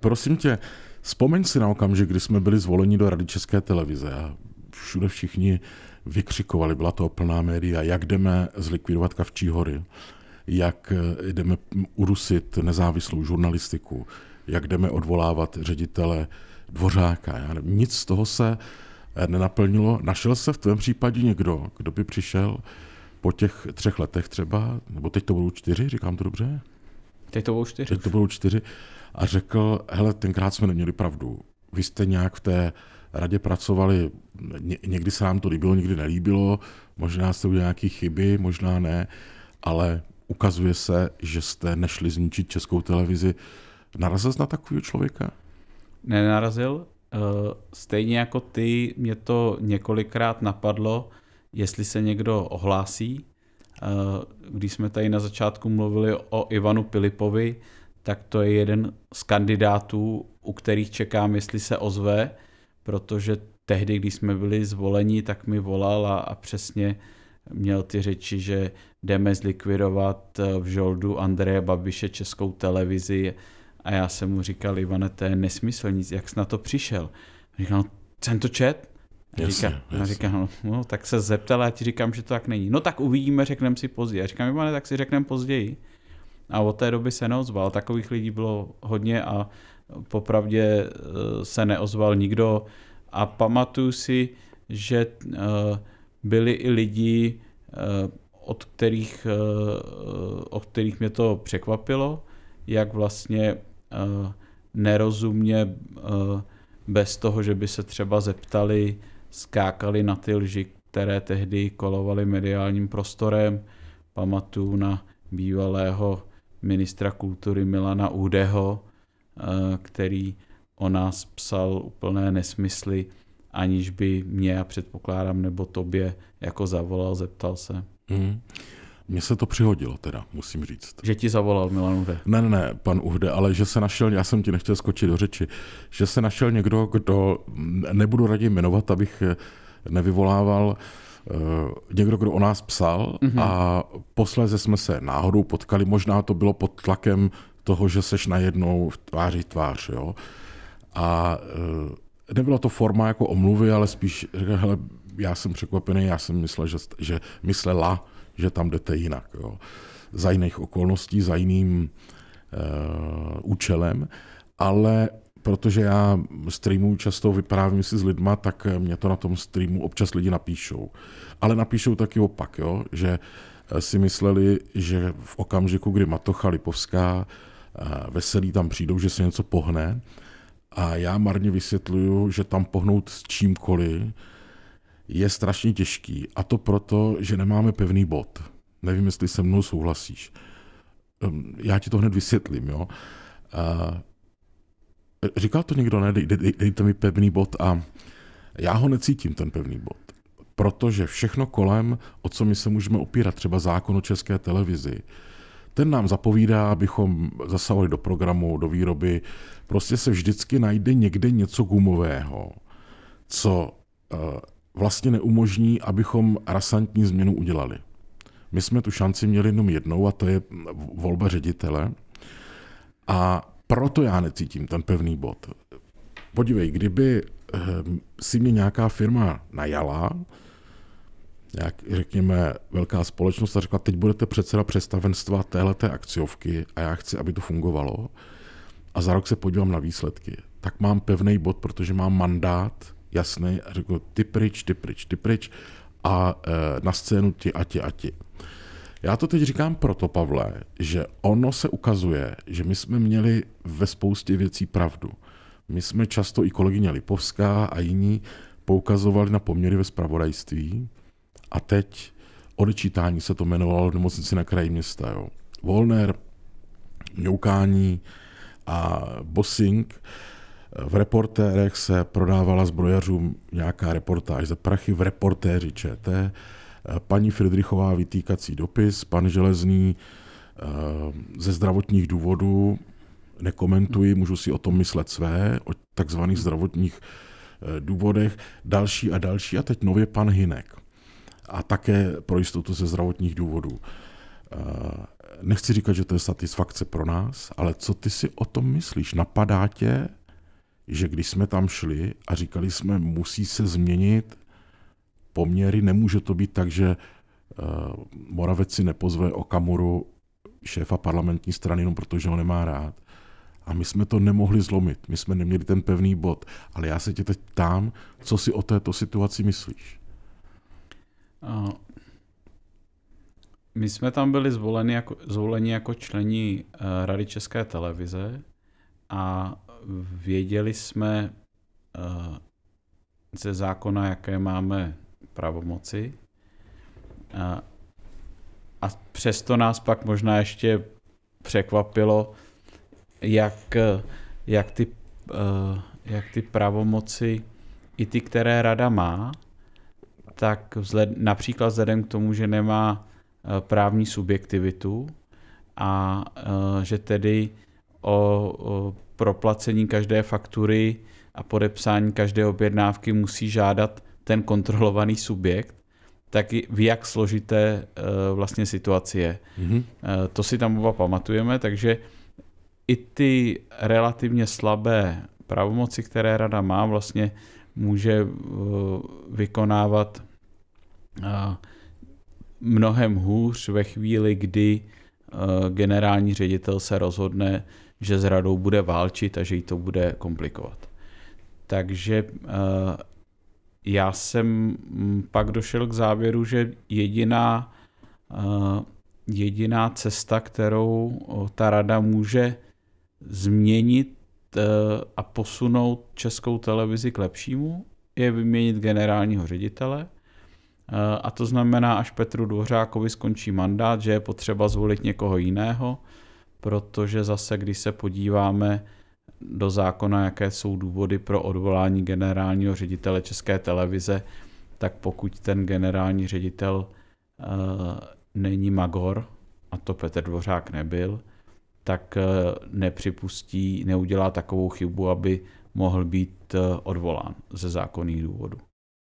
Prosím tě, vzpomeň si na okamžik, kdy jsme byli zvoleni do Rady České televize a všude všichni vykřikovali, byla to plná média, jak jdeme zlikvidovat Kavčí hory, jak eh, jdeme urusit nezávislou žurnalistiku, jak jdeme odvolávat ředitele Dvořáka. Já nevím, nic z toho se eh, nenaplnilo. Našel se v tvém případě někdo, kdo by přišel po těch třech letech třeba, nebo teď to budou čtyři, říkám to dobře? Teď to bylo čtyři. Teď to bylo čtyři. A řekl, hele, tenkrát jsme neměli pravdu. Vy jste nějak v té radě pracovali, Ně- někdy se nám to líbilo, někdy nelíbilo, možná jste udělali nějaké chyby, možná ne, ale ukazuje se, že jste nešli zničit českou televizi. Narazil jsi na takového člověka? Nenarazil. Eh, stejně jako ty, mě to několikrát napadlo, jestli se někdo ohlásí, Eh, když jsme tady na začátku mluvili o Ivanu Pilipovi, tak to je jeden z kandidátů, u kterých čekám, jestli se ozve, protože tehdy, když jsme byli zvoleni, tak mi volal a, a přesně měl ty řeči, že jdeme zlikvidovat eh, v žoldu Andreje Babiše českou televizi a já jsem mu říkal, Ivane, to je nesmysl, nic, jak jsi na to přišel? Říkal, no, jsem to čet, Jasně, říká, jasně. říkám, no, no tak se zeptala, a ti říkám, že to tak není. No tak uvidíme, řekneme si později. A říkám, pane, tak si řekneme později. A od té doby se neozval. Takových lidí bylo hodně a popravdě eh, se neozval nikdo. A pamatuju si, že eh, byli i lidi, eh, od kterých, od kterých mě to překvapilo, jak vlastně nerozumně bez toho, že by se třeba zeptali, skákali na ty lži, které tehdy kolovaly mediálním prostorem. Pamatuju na bývalého ministra kultury Milana Udeho, eh, který o nás psal úplné nesmysly, aniž by mě, já předpokládám, nebo tobě jako zavolal, zeptal se. Mm. Mně se to přihodilo teda, musím říct. Že ti zavolal Milan Uhde? Ne, ne, ne, pan Uhde, ale že se našel, já jsem ti nechtěl skočit do řeči, že se našel někdo, kdo, nebudu raději jmenovat, abych eh, nevyvolával, eh, někdo, kdo o nás psal mm-hmm. a posléze jsme se náhodou potkali, možná to bylo pod tlakem toho, že seš najednou v tváři tvář, jo. A eh, nebyla to forma jako omluvy, ale spíš, hele, já jsem překvapený, já jsem myslel, že, že myslela, že tam jdete jinak. Jo. Za jiných okolností, za jiným e, účelem, ale protože já streamu často vyprávím si s lidma, tak mě to na tom streamu občas lidi napíšou. Ale napíšou taky opak, jo? že eh, si mysleli, že v okamžiku, kdy Matocha Lipovská eh, veselí tam přijdou, že se něco pohne a já marně vysvětluju, že tam pohnout s čímkoliv je strašně těžký. A to proto, že nemáme pevný bod. Nevím, jestli se mnou souhlasíš. Ehm, já ti to hned vysvětlím, jo. Říkal to někdo, ne, dej, dej, dejte mi pevný bod a já ho necítím, ten pevný bod. Protože všechno kolem, o co my se můžeme opírat, třeba zákon o české televizi, ten nám zapovídá, abychom zasahovali do programu, do výroby. Prostě se vždycky najde někde něco gumového, co eh, vlastně neumožní, abychom rasantní změnu udělali. My jsme tu šanci měli jenom jednou a to je volba ředitele. A proto já necítím ten pevný bod. Podívej, kdyby ehm, si mě nějaká firma najala, jak řekněme, velká společnost a řekla, teď budete předseda představenstva téhleté akciovky a já chci, aby to fungovalo a za rok se podívám na výsledky, tak mám pevný bod, protože mám mandát jasný a řekl, ty pryč, ty pryč, ty pryč a e, na scénu ti a ti a ti. Já to teď říkám proto, Pavle, že ono se ukazuje, že my jsme měli ve spoustě věcí pravdu. My jsme často i kolegyně Lipovská a jiní poukazovali na poměry ve spravodajství a teď odečítání se to jmenovalo v nemocnici na kraji města. Jo. Volner, Mňoukání a Bossing. V reportérech se prodávala zbrojařům nějaká reportáž za prachy, v reportéři ČT, paní Friedrichová vytýkací dopis, pan Železný eh, ze zdravotních důvodů, nekomentuji, můžu si o tom myslet své, o takzvaných zdravotních eh, důvodech, další a další a teď nově pan Hinek. A také pro jistotu ze zdravotních důvodů. Eh, nechci říkat, že to je satisfakce pro nás, ale co ty si o tom myslíš? Napadá tě že když jsme tam šli a říkali jsme, musí se změnit poměry, nemůže to být tak, že eh, Moravec si nepozve Okamuru, šéfa parlamentní strany, jenom protože ho nemá rád. A my jsme to nemohli zlomit, my jsme neměli ten pevný bod. Ale já se tě teď ptám, co si o této situaci myslíš? My jsme tam byli zvoleni jako, zvoleni jako členi eh, Rady České televize a věděli jsme eh, ze zákona, jaké máme pravomoci. Eh, a, přesto nás pak možná ještě překvapilo, jak, eh, jak, ty, jak ty pravomoci, i ty, které rada má, tak vzhled, například vzhledem k tomu, že nemá právní subjektivitu a že tedy o, o proplacení každé faktury a podepsání každé objednávky musí žádat ten kontrolovaný subjekt, tak v jak složité e, vlastně situaci je. Mm-hmm. To si tam oba pamatujeme, takže i ty relativně slabé pravomoci, které rada má, vlastně může e, vykonávat mnohem hůř ve chvíli, kdy Eh, generální ředitel se rozhodne, že s radou bude válčit a že jí to bude komplikovat. Takže eh, já jsem hm, pak došel k závěru, že jediná, eh, jediná cesta, kterou ta rada může změnit a posunout českou televizi k lepšímu, je vyměnit generálního ředitele – Eh, a to znamená, až Petru Dvořákovi skončí mandát, že je potřeba zvolit někoho jiného, protože zase, když se podíváme do zákona, jaké jsou důvody pro odvolání generálního ředitele České televize, tak pokud ten generální ředitel eh, není Magor, a to Petr Dvořák nebyl, tak eh, nepřipustí, neudělá takovou chybu, aby mohl být odvolán ze zákonných důvodů.